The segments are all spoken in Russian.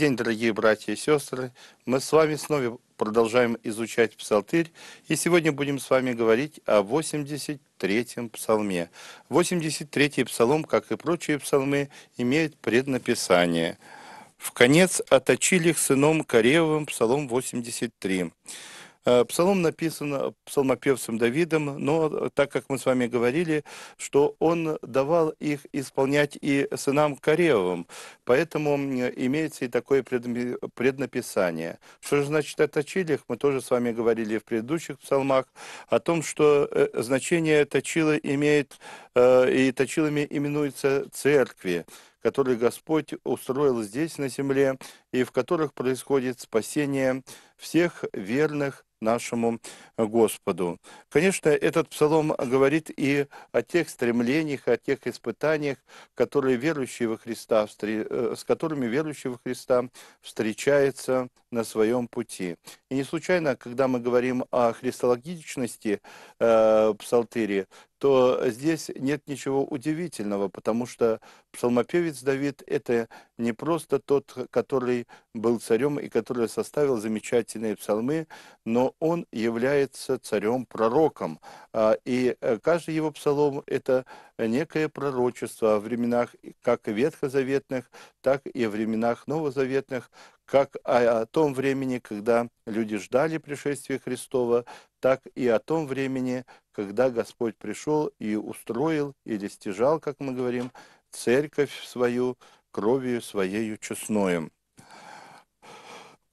день, дорогие братья и сестры! Мы с вами снова продолжаем изучать Псалтырь, и сегодня будем с вами говорить о 83-м псалме. 83-й псалом, как и прочие псалмы, имеет преднаписание. «В конец оточили их сыном Кореевым» псалом 83. Э, псалом написан псалмопевцем Давидом, но э, так как мы с вами говорили, что он давал их исполнять и сынам Кореевым, поэтому имеется и такое преднаписание. Что же значит «оточили их»? Мы тоже с вами говорили в предыдущих псалмах о том, что э, значение «точила» имеет, и «точилами» именуется «церкви» которые Господь устроил здесь, на земле, и в которых происходит спасение всех верных нашему Господу. Конечно, этот псалом говорит и о тех стремлениях, о тех испытаниях, которые верующие во Христа, э, с которыми верующие во Христа встречаются на своем пути. И не случайно, когда мы говорим о христологичности э, псалтыри, то здесь нет ничего удивительного, потому что псалмопевец Давид – это не просто тот, который был царем и который составил замечательные псалмы, но он является царем-пророком. А, и э, каждый его псалом – это некое пророчество о временах как ветхозаветных, так и о временах новозаветных, как о, о том времени, когда люди ждали пришествия Христова, так и о том времени, когда Господь пришел и устроил или стяжал, как мы говорим, церковь свою кровью своею честною.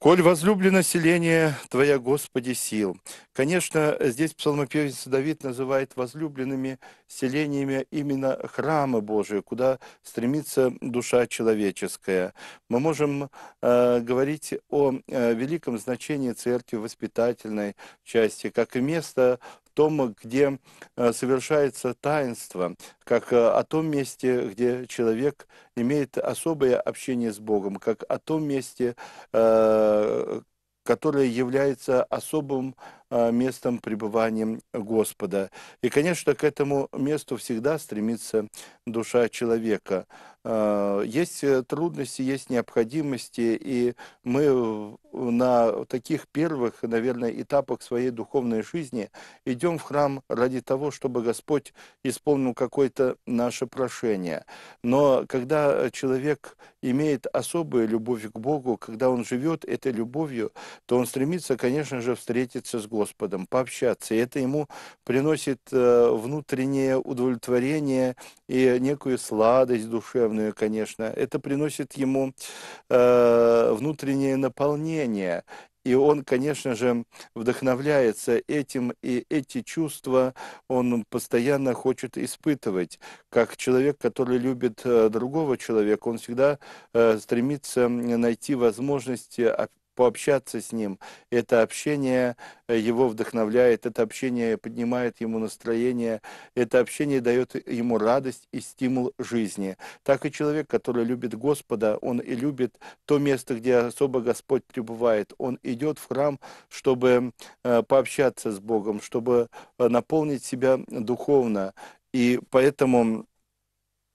Коль возлюблено селение Твоя, Господи, сил, Конечно, здесь псалмопевец Давид называет возлюбленными селениями именно храмы Божии, куда стремится душа человеческая. Мы можем э, говорить о э, великом значении церкви воспитательной части, как и место том, где э, совершается таинство, как э, о том месте, где человек имеет особое общение с Богом, как о том месте, э, которое является особым а, местом пребывания Господа. И, конечно, к этому месту всегда стремится душа человека. А, есть э, трудности, есть необходимости, и мы на таких первых, наверное, этапах своей духовной жизни идем в храм ради того, чтобы Господь исполнил какое-то наше прошение. Но когда человек имеет особую любовь к Богу, когда он живет этой любовью, то он стремится, конечно же, встретиться с Господом. Господом, пообщаться. И это ему приносит э, внутреннее удовлетворение и некую сладость душевную, конечно. Это приносит ему э, внутреннее наполнение. И он, конечно же, вдохновляется этим, и эти чувства он постоянно хочет испытывать. Как человек, который любит э, другого человека, он всегда стремится найти возможности а, пообщаться с ним. Это общение э, его вдохновляет, это общение поднимает ему настроение, это общение дает ему радость и стимул жизни. Так и человек, который любит Господа, он и любит то место, где особо Господь пребывает. Он идет в храм, чтобы э, пообщаться с Богом, чтобы э, наполнить себя духовно. И поэтому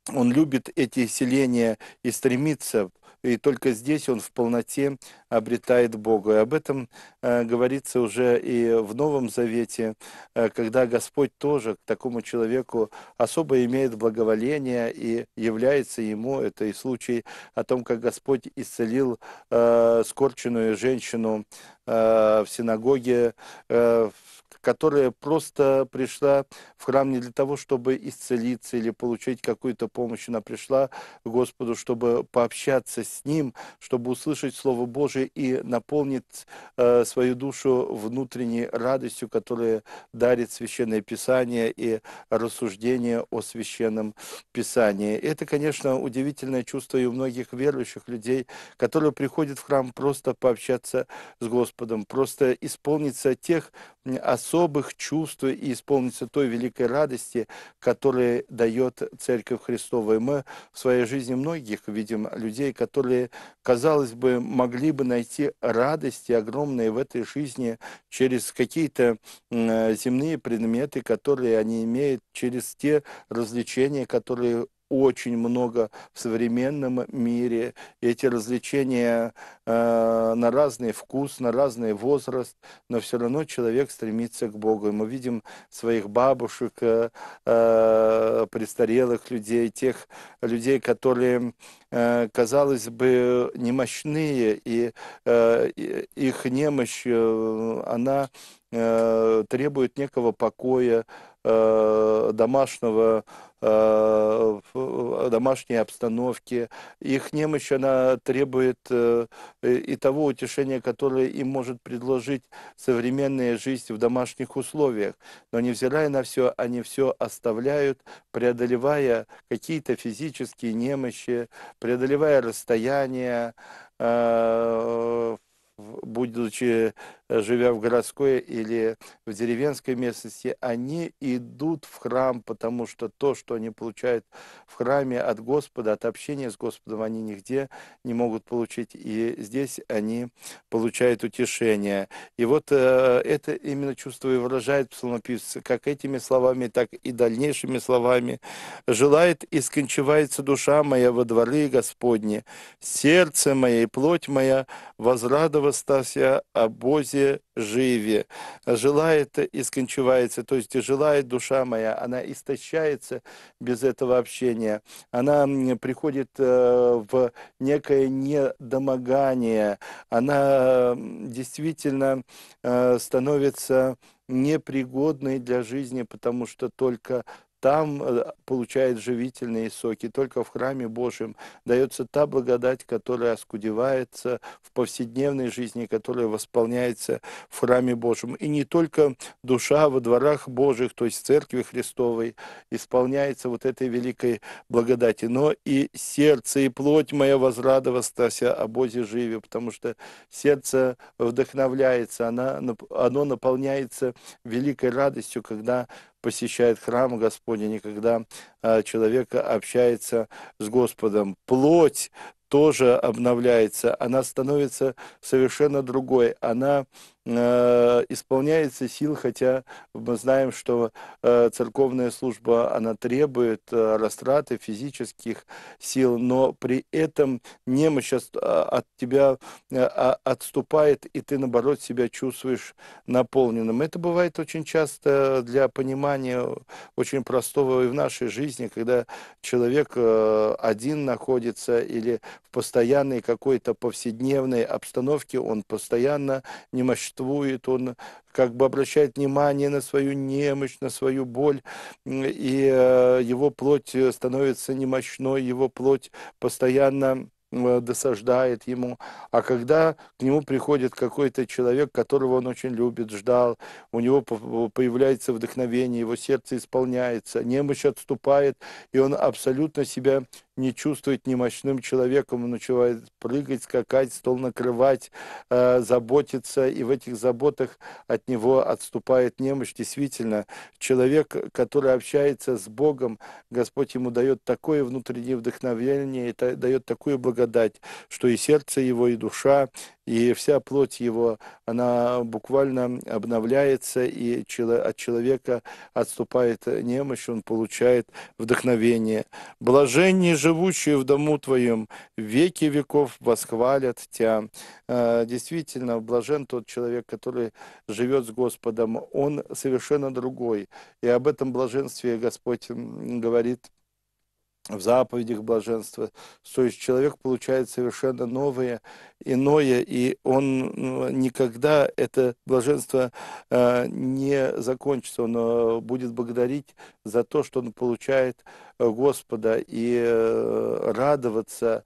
он любит эти селения и стремится и только здесь он в полноте обретает Бога. И об этом э, говорится уже и в Новом Завете, э, когда Господь тоже к такому человеку особо имеет благоволение и является ему, это и случай о том, как Господь исцелил э, скорченную женщину э, в синагоге, э, в которая просто пришла в храм не для того, чтобы исцелиться или получить какую-то помощь. Она пришла к Господу, чтобы пообщаться с Ним, чтобы услышать Слово Божие и наполнить э, свою душу внутренней радостью, которая дарит Священное Писание и рассуждение о Священном Писании. Это, конечно, удивительное чувство и у многих верующих людей, которые приходят в храм просто пообщаться с Господом, просто исполниться тех особых чувств и исполниться той великой радости, которая дает Церковь Христова. И мы в своей жизни многих видим людей, которые, казалось бы, могли бы найти радости огромные в этой жизни через какие-то земные предметы, которые они имеют, через те развлечения, которые очень много в современном мире. Эти развлечения э, на разный вкус, на разный возраст, но все равно человек стремится к Богу. И мы видим своих бабушек, э, э престарелых людей, тех людей, которые э, казалось бы, немощные, и э, их немощь, э, она э, требует некого покоя, Э, домашнего э, домашней обстановки. Их немощь, она требует э, и того утешения, которое им может предложить современная жизнь в домашних условиях. Но невзирая на все, они все оставляют, преодолевая какие-то физические немощи, преодолевая расстояние, будучи живя в городской или в деревенской местности, они идут в храм, потому что то, что они получают в храме от Господа, от общения с Господом, они нигде не могут получить. И здесь они получают утешение. И вот э, это именно чувство и выражает псалмопевец как этими словами, так и дальнейшими словами. «Желает и скончевается душа моя во дворы Господне, сердце мое и плоть моя возрадовастася обозе будьте живі. Желаєте і скончувається, то есть желает душа моя, она истощается без этого общения. Она приходит э, в некое недомогание. Она действительно э, становится непригодной для жизни, потому что только там э, получает живительные соки. Только в храме Божьем дается та благодать, которая оскудевается в повседневной жизни, которая восполняется в храме Божьем. И не только душа во дворах Божьих, то есть Церкви Христовой, исполняется вот этой великой благодати, но и сердце, и плоть моя возрадовастася о Бозе живе, потому что сердце вдохновляется, она, оно наполняется великой радостью, когда посещает храм Господень, и когда человек общается с Господом. Плоть тоже обновляется, она становится совершенно другой, она Э, исполняется сил, хотя мы знаем, что э, церковная служба, она требует э, растраты физических сил, но при этом немощь от, тебя а, отступает, и ты, наоборот, себя чувствуешь наполненным. Это бывает очень часто для понимания очень простого и в нашей жизни, когда человек один находится или в постоянной какой-то повседневной обстановке, он постоянно немощен существует, он как бы обращает внимание на свою немощь, на свою боль, и э, его плоть э, становится немощной, его плоть постоянно э, досаждает ему. А когда к нему приходит какой-то человек, которого он очень любит, ждал, у него появляется вдохновение, его сердце исполняется, немощь отступает, и он абсолютно себя не чувствует немощным человеком, он начинает прыгать, скакать, стол накрывать, э, заботиться, и в этих заботах от него отступает немощь. Действительно, человек, который общается с Богом, Господь ему дает такое внутреннее вдохновение, и дает такую благодать, что и сердце его, и душа, и вся плоть его, она буквально обновляется, и от человека отступает немощь, он получает вдохновение. Блажение живущие в дому Твоем, веки веков восхвалят Тебя. Э, действительно, блажен тот человек, который живет с Господом, он совершенно другой. И об этом блаженстве Господь говорит в заповедях блаженства. То есть человек получает совершенно новое, иное, и он ну, никогда это блаженство э, не закончится. Он э, будет благодарить за то, что он получает э, Господа, и радоваться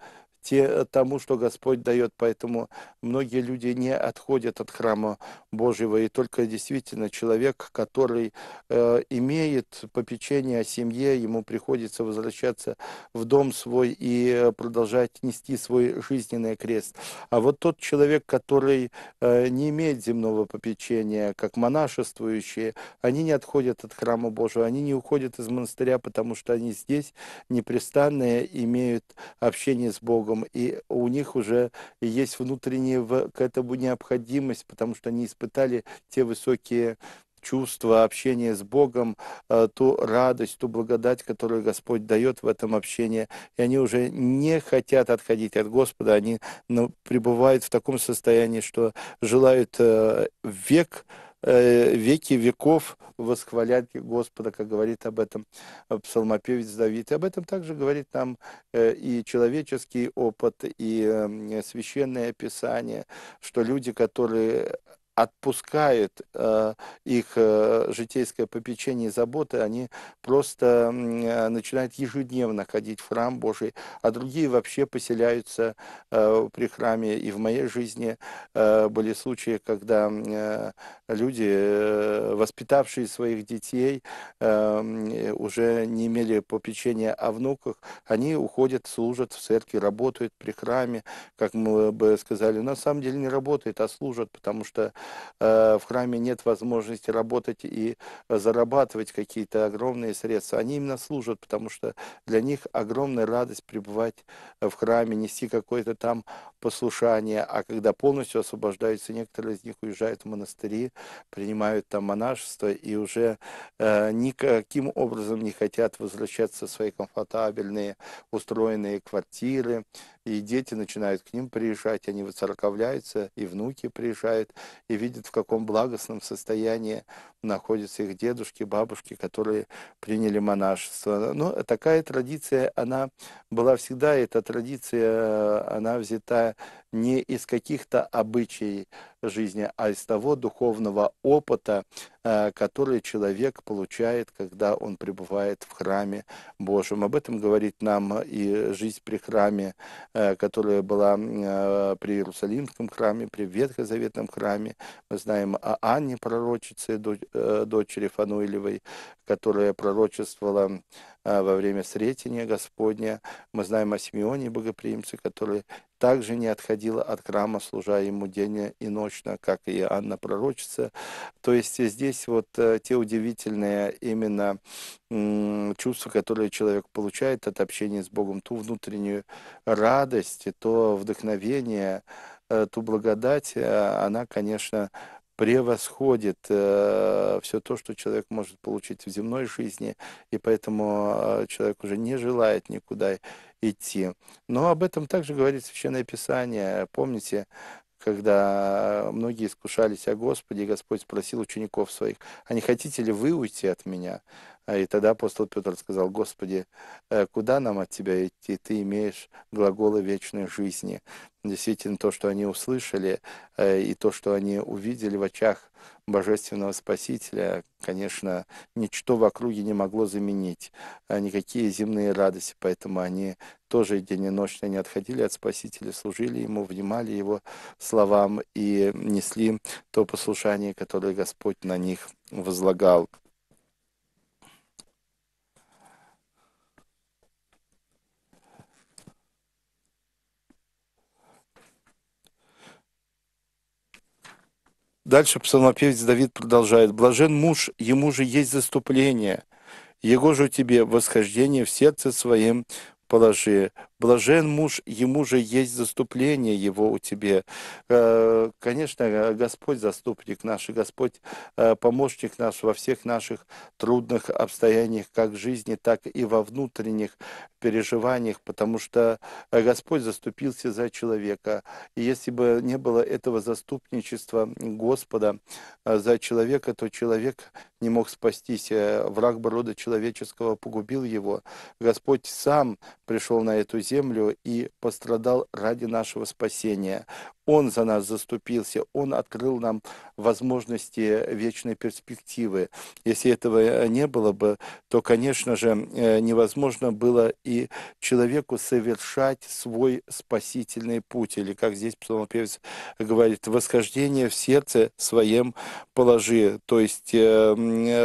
те, э, тому, что Господь дает. Поэтому многие люди не отходят от храма Божьего. И только действительно человек, который э, имеет попечение о семье, ему приходится возвращаться в дом свой и э, продолжать нести свой жизненный крест. А вот тот человек, который э, не имеет земного попечения, как монашествующие, они не отходят от храма Божьего, они не уходят из монастыря, потому что они здесь непрестанно имеют общение с Богом. Богом, и у них уже есть внутренняя к этому необходимость, потому что они испытали те высокие чувства общения с Богом, э, ту радость, ту благодать, которую Господь дает в этом общении. И они уже не хотят отходить от Господа, они ну, пребывают в таком состоянии, что желают э, век Э, веки веков восхвалять Господа, как говорит об этом э, псалмопевец Давид. И об этом также говорит нам э, и человеческий опыт, и эм, священное писание, что люди, которые отпускает э, их э, житейское попечение и заботы, они просто э, начинают ежедневно ходить в храм Божий, а другие вообще поселяются э, при храме. И в моей жизни э, были случаи, когда э, люди, э, воспитавшие своих детей, э, э, уже не имели попечения о внуках, они уходят, служат в церкви, работают при храме, как мы бы сказали, на самом деле не работают, а служат, потому что Э, в храме нет возможности работать и э, зарабатывать какие-то огромные средства. Они именно служат, потому что для них огромная радость пребывать э, в храме, нести какое-то там послушание. А когда полностью освобождаются, некоторые из них уезжают в монастыри, принимают там монашество и уже никаким образом не хотят возвращаться в свои комфортабельные устроенные квартиры. И дети начинают к ним приезжать, они выцерковляются, и внуки приезжают, и видят, в каком благостном состоянии находятся их дедушки, бабушки, которые приняли монашество. Но ну, такая традиция, она была всегда, эта традиция, она взята не из каких-то обычаев жизни, а из того духовного опыта, Э, который человек получает, когда он пребывает в храме Божьем. Об этом говорит нам и жизнь при храме, э, которая была э, при Иерусалимском храме, при Ветхозаветном храме. Мы знаем о Анне, пророчице, дочери Фануилевой, которая пророчествовала а, во время Сретения Господня. Мы знаем о Симеоне Богоприимце, который также не отходила от храма, служа ему день и ночно, как и Анна Пророчица. То есть здесь вот э, те удивительные именно чувства, которые человек получает от общения с Богом, ту внутреннюю радость, то вдохновение, э, ту благодать, э, она, конечно, превосходит э, все то, что человек может получить в земной жизни, и поэтому э, человек уже не желает никуда идти. Но об этом также говорит Священное Писание. Помните, когда э, многие искушались о Господе, и Господь спросил учеников своих, а не хотите ли вы уйти от меня? И тогда апостол Петр сказал, Господи, э, куда нам от Тебя идти? Ты имеешь глаголы вечной жизни. Действительно, то, что они услышали, э, и то, что они увидели в очах Божественного Спасителя, конечно, ничто в округе не могло заменить, а никакие земные радости, поэтому они тоже день и ночь не отходили от Спасителя, служили Ему, внимали Его словам и несли то послушание, которое Господь на них возлагал. Дальше псалмопевец Давид продолжает. «Блажен муж, ему же есть заступление, его же тебе восхождение в сердце своем положи. Блажен муж, ему же есть заступление его у тебе. Э, конечно, э, Господь заступник наш, и Господь э, помощник наш во всех наших трудных обстояниях, как в жизни, так и во внутренних переживаниях, потому что Господь заступился за человека. И если бы не было этого заступничества Господа за человека, то человек не мог спастись. Враг рода человеческого погубил его. Господь сам пришел на эту землю землю и пострадал ради нашего спасения. Он за нас заступился, Он открыл нам возможности вечной перспективы. Если этого э, не было бы, то, конечно же, э, невозможно было и человеку совершать свой спасительный путь, или, как здесь псалмопевец говорит, восхождение в сердце своем положи, то есть э,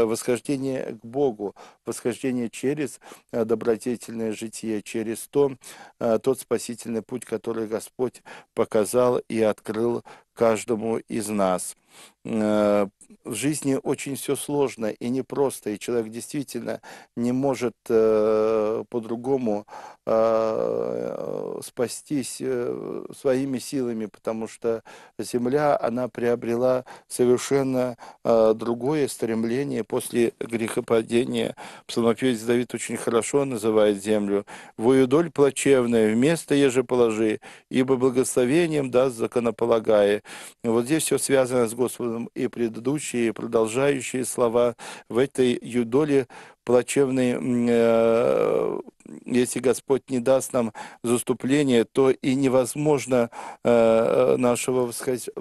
восхождение к Богу, восхождение через добродетельное житие, через то, тот спасительный путь, который Господь показал и открыл каждому из нас. Э, в жизни очень все сложно и непросто, и человек действительно не может э, по-другому э, спастись своими силами, потому что земля, она приобрела совершенно другое стремление после грехопадения. Псалмопевец Давид очень хорошо называет землю. «Воюдоль плачевная, вместо ежеположи, ибо благословением даст законополагая, ну, вот здесь все связано с Господом и предыдущие, и продолжающие слова. В этой юдоле плачевный, э, если Господь не даст нам заступление, то и невозможно э, э, нашего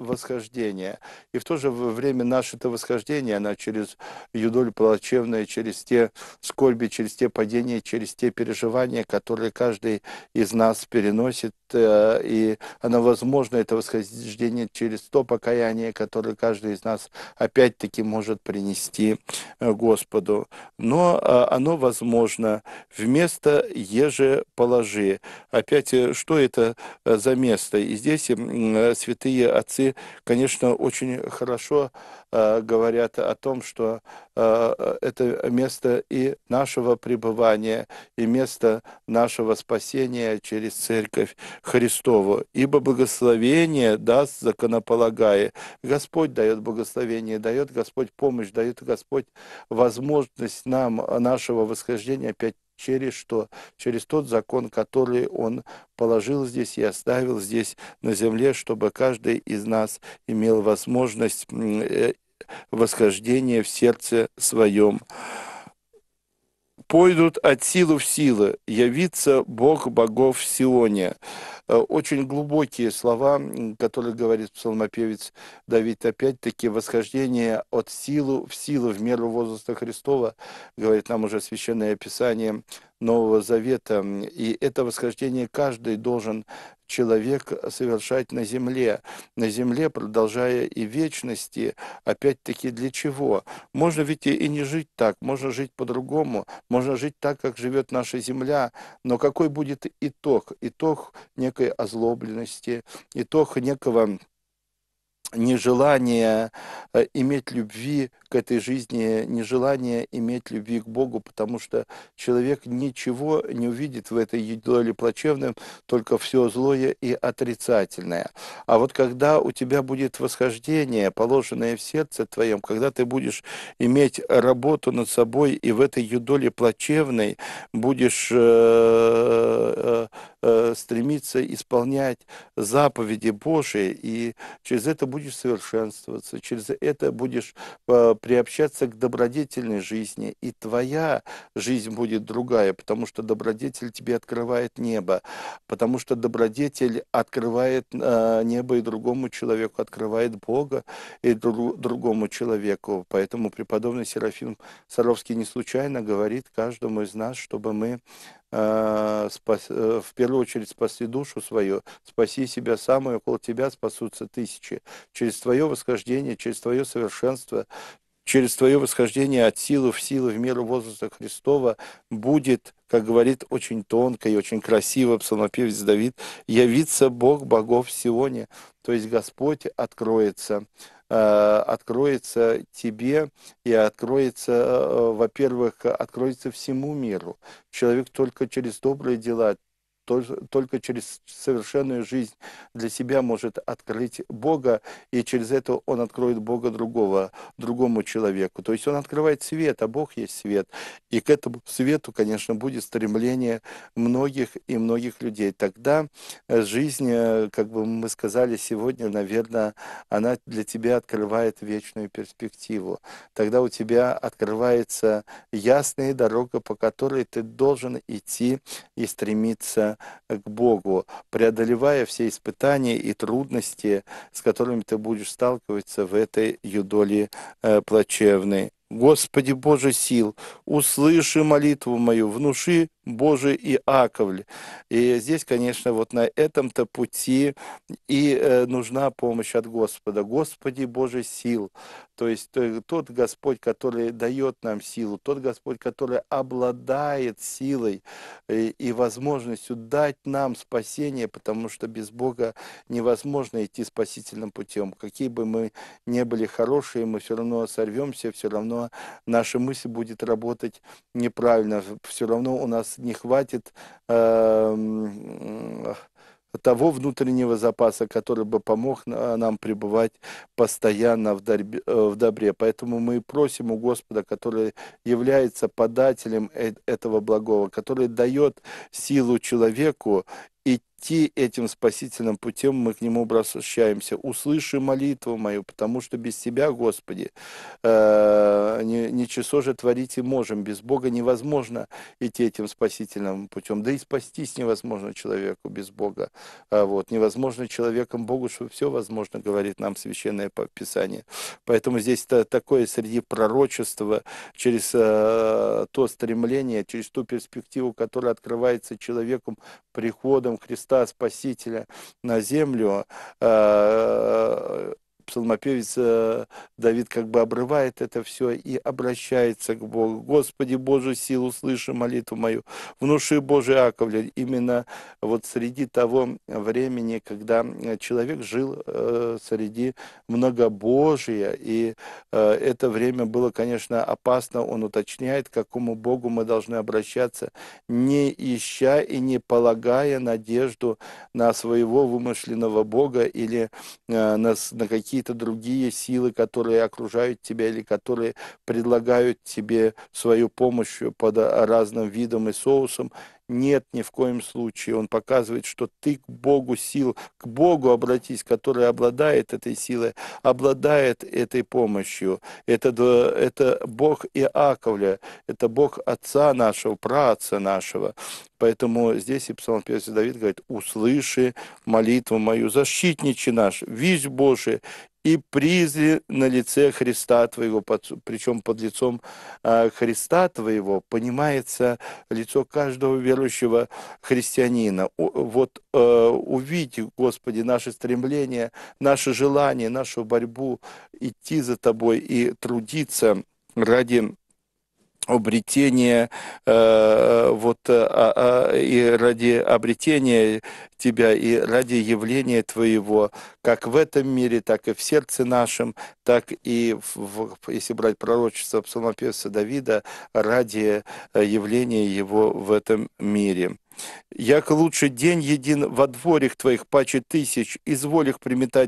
восхождения. И в то же время наше это восхождение, оно через юдоль плачевное, через те скорби, через те падения, через те переживания, которые каждый из нас переносит, и оно возможно, это восхождение через то покаяние, которое каждый из нас опять-таки может принести Господу. Но а, оно возможно вместо еже положи. Опять, э, что это э, за место? И здесь э, святые отцы, конечно, очень хорошо Э, говорят о том, что э, э, это место и нашего пребывания, и место нашего спасения через Церковь Христову. Ибо благословение даст законополагая. Господь дает благословение, дает Господь помощь, дает Господь возможность нам, нашего восхождения опять Через что? Через тот закон, который Он положил здесь и оставил здесь на земле, чтобы каждый из нас имел возможность э, восхождения в сердце своем пойдут от силы в силы, явится Бог богов в Сионе. Э, очень глубокие слова, которые говорит псалмопевец Давид, опять-таки, восхождение от силы в силу в меру возраста Христова, говорит нам уже Священное Писание Нового Завета. И это восхождение каждый должен человек совершать на земле. На земле, продолжая и вечности, опять-таки для чего? Можно ведь и не жить так, можно жить по-другому, можно жить так, как живет наша земля, но какой будет итог? Итог не некой озлобленности, итог некого нежелание э, иметь любви к этой жизни, нежелание иметь любви к Богу, потому что человек ничего не увидит в этой или плачевном, только все злое и отрицательное. А вот когда у тебя будет восхождение, положенное в сердце твоем, когда ты будешь иметь работу над собой и в этой юдоле плачевной будешь э, э, стремиться исполнять заповеди Божии, и через это будет будешь совершенствоваться, через это будешь э, приобщаться к добродетельной жизни, и твоя жизнь будет другая, потому что добродетель тебе открывает небо, потому что добродетель открывает э, небо и другому человеку, открывает Бога и друг, другому человеку. Поэтому преподобный Серафим Саровский не случайно говорит каждому из нас, чтобы мы Э, спас, э, в первую очередь спаси душу свою, спаси себя сам, и около тебя спасутся тысячи. Через твое восхождение, через твое совершенство, через твое восхождение от силы в силу в меру возраста Христова будет, как говорит очень тонко и очень красиво псалмопевец Давид, явиться Бог богов в Сионе, то есть Господь откроется. Э, откроется тебе и откроется, э, во-первых, откроется всему миру. Человек только через добрые дела только через совершенную жизнь для себя может открыть Бога, и через это он откроет Бога другого, другому человеку. То есть он открывает свет, а Бог есть свет. И к этому свету, конечно, будет стремление многих и многих людей. Тогда э, жизнь, э, как бы мы сказали сегодня, наверное, она для тебя открывает вечную перспективу. Тогда у тебя открывается ясная дорога, по которой ты должен идти и стремиться Э, к Богу, преодолевая все испытания и трудности, с которыми ты будешь сталкиваться в этой юдоли э, плачевной. Господи Боже сил, услыши молитву мою, внуши Боже и Иаковль. И здесь, конечно, вот на этом-то пути и э, нужна помощь от Господа. Господи Боже сил, то есть э, тот Господь, который дает нам силу, тот Господь, который обладает силой э, и возможностью дать нам спасение, потому что без Бога невозможно идти спасительным путем. Какие бы мы ни были хорошие, мы все равно сорвемся, все равно правильного, наша мысль будет работать неправильно. Все равно у нас не хватит эм, того внутреннего запаса, который бы помог нам пребывать постоянно в, дарбе, э, в добре. Поэтому мы просим у Господа, который является подателем э, этого благого, который дает силу человеку и идти этим спасительным путем, мы к Нему обращаемся. Услыши молитву мою, потому что без Тебя, Господи, э, ничего же творить и можем. Без Бога невозможно идти этим спасительным путем. Да и спастись невозможно человеку без Бога. А вот, невозможно человеком Богу, что все возможно, говорит нам Священное Писание. Поэтому здесь такое среди пророчества, через э, то стремление, через ту перспективу, которая открывается человеком приходом Христа, Христа Спасителя на землю, э, псалмопевец э, Давид как бы обрывает это все и обращается к Богу. «Господи, Боже, силу, слыши молитву мою, внуши Божий Аковле». Именно вот среди того времени, когда э, человек жил э, среди многобожия, и это время было, конечно, опасно. Он уточняет, к какому Богу мы должны обращаться, не ища и не полагая надежду на своего вымышленного Бога или на, на какие какие-то другие силы, которые окружают тебя или которые предлагают тебе свою помощь под а, разным видом и соусом. Нет, ни в коем случае. Он показывает, что ты к Богу сил, к Богу обратись, который обладает этой силой, обладает этой помощью. Это, это Бог Иаковля, это Бог Отца нашего, праотца нашего. Поэтому здесь и псалмопевец Давид говорит, услыши молитву мою, защитничи наш, весь Божий, и призи на лице Христа Твоего, причем под лицом а, Христа Твоего понимается лицо каждого верующего христианина. Вот э, увидь, Господи, наше стремление, наше желание, нашу борьбу идти за Тобой и трудиться ради обретения э, вот, э, а, а, и ради обретения Тебя, и ради явления Твоего, как в этом мире, так и в сердце нашем, так и, в, если брать пророчество псалмопевца Давида, ради э, явления Его в этом мире. Як лучше день един во дворях твоих паче тысяч, изволих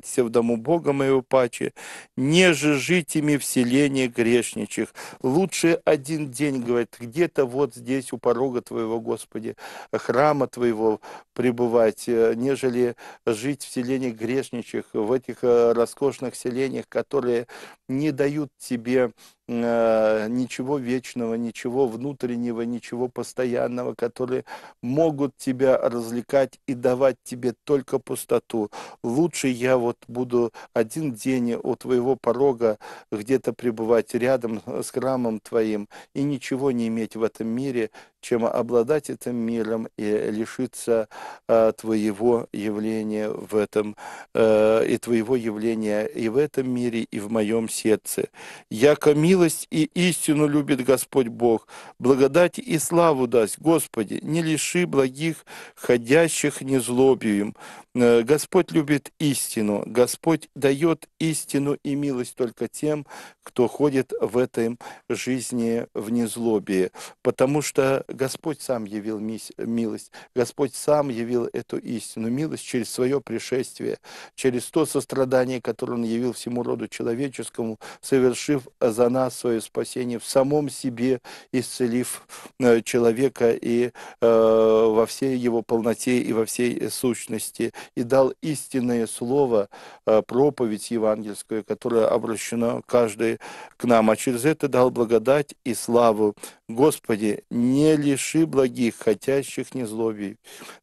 все в дому Бога моего паче, неже жить ими в селении грешничих. Лучше один день, говорит, где-то вот здесь у порога твоего, Господи, храма твоего пребывать, э, нежели жить в селении грешничих, в этих э, роскошных селениях, которые не дают тебе Э, ничего вечного, ничего внутреннего, ничего постоянного, которые могут тебя развлекать и давать тебе только пустоту. Лучше я вот буду один день у твоего порога где-то пребывать рядом э, с храмом твоим и ничего не иметь в этом мире, чем обладать этим миром и лишиться а, твоего явления в этом, а, и твоего явления и в этом мире, и в моем сердце. Яко милость и истину любит Господь Бог, благодать и славу даст, Господи, не лиши благих, ходящих незлобием. Э, Господь любит истину, Господь дает истину и милость только тем, кто ходит в этой жизни в незлобии, потому что Господь сам явил милость, Господь сам явил эту истину, милость через свое пришествие, через то сострадание, которое Он явил всему роду человеческому, совершив за нас свое спасение в самом себе, исцелив э, человека и э, во всей его полноте и во всей э, сущности, и дал истинное слово, э, проповедь евангельскую, которая обращена каждый к нам, а через это дал благодать и славу Господи, не лиши благих, хотящих незлобий.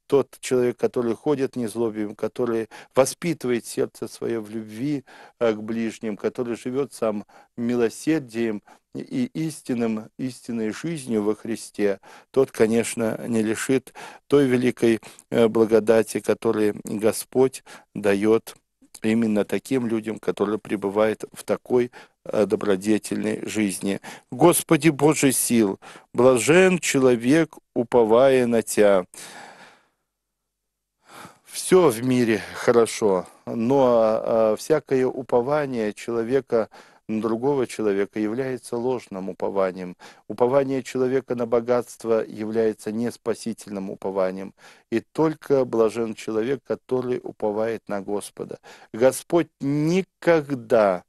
Тот человек, который ходит незлобием, который воспитывает сердце свое в любви э, к ближним, который живет сам милосердием и истинным, истинной жизнью во Христе, тот, конечно, не лишит той великой э, благодати, которую Господь дает именно таким людям, которые пребывают в такой Э, добродетельной жизни. Господи Боже сил, блажен человек, уповая на Тя. Все в мире хорошо, но а, а, всякое упование человека на другого человека является ложным упованием. Упование человека на богатство является не спасительным упованием. И только блажен человек, который уповает на Господа. Господь никогда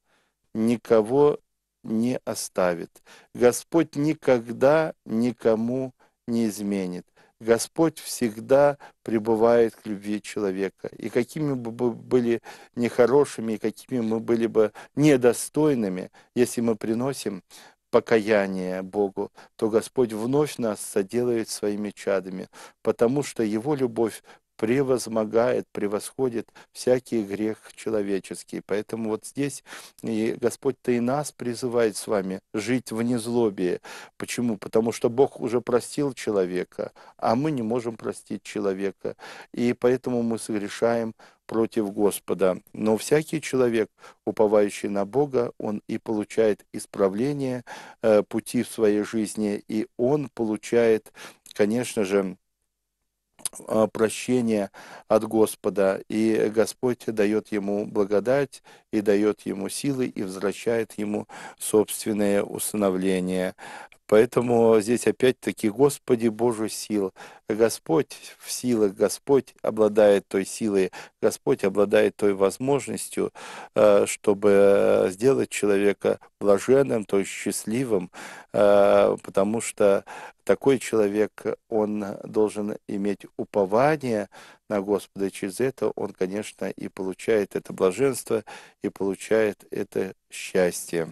никого не оставит. Господь никогда никому не изменит. Господь всегда пребывает к любви человека. И какими бы мы были нехорошими, и какими мы были бы недостойными, если мы приносим покаяние Богу, то Господь вновь нас соделает своими чадами, потому что Его любовь превозмогает, превосходит всякий грех человеческий. Поэтому вот здесь и Господь-то и нас призывает с вами жить в незлобии. Почему? Потому что Бог уже простил человека, а мы не можем простить человека. И поэтому мы согрешаем против Господа. Но всякий человек, уповающий на Бога, он и получает исправление э, пути в своей жизни, и он получает, конечно же, а, прощение от Господа, и Господь дает ему благодать, и дает ему силы, и возвращает ему собственное усыновление. Поэтому здесь опять-таки «Господи Боже сил, Господь в силах, Господь обладает той силой, Господь обладает той возможностью, э, чтобы э, сделать человека блаженным, то есть счастливым, э, потому что такой человек, он должен иметь упование на Господа, и через это он, конечно, и получает это блаженство, и получает это счастье.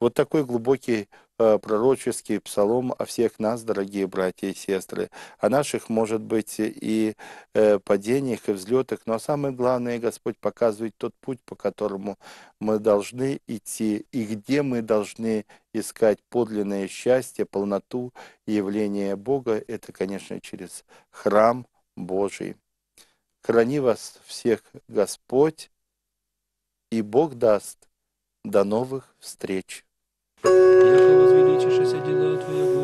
Вот такой глубокий пророческий псалом о всех нас, дорогие братья и сестры, о наших наших, может быть, и э, падениях, и взлетах, но самое главное, Господь показывает тот путь, по которому мы должны идти, и где мы должны искать подлинное счастье, полноту явления Бога, это, конечно, через храм Божий. Храни вас всех Господь, и Бог даст. До новых встреч! Яко возвеличишься дела Твоего,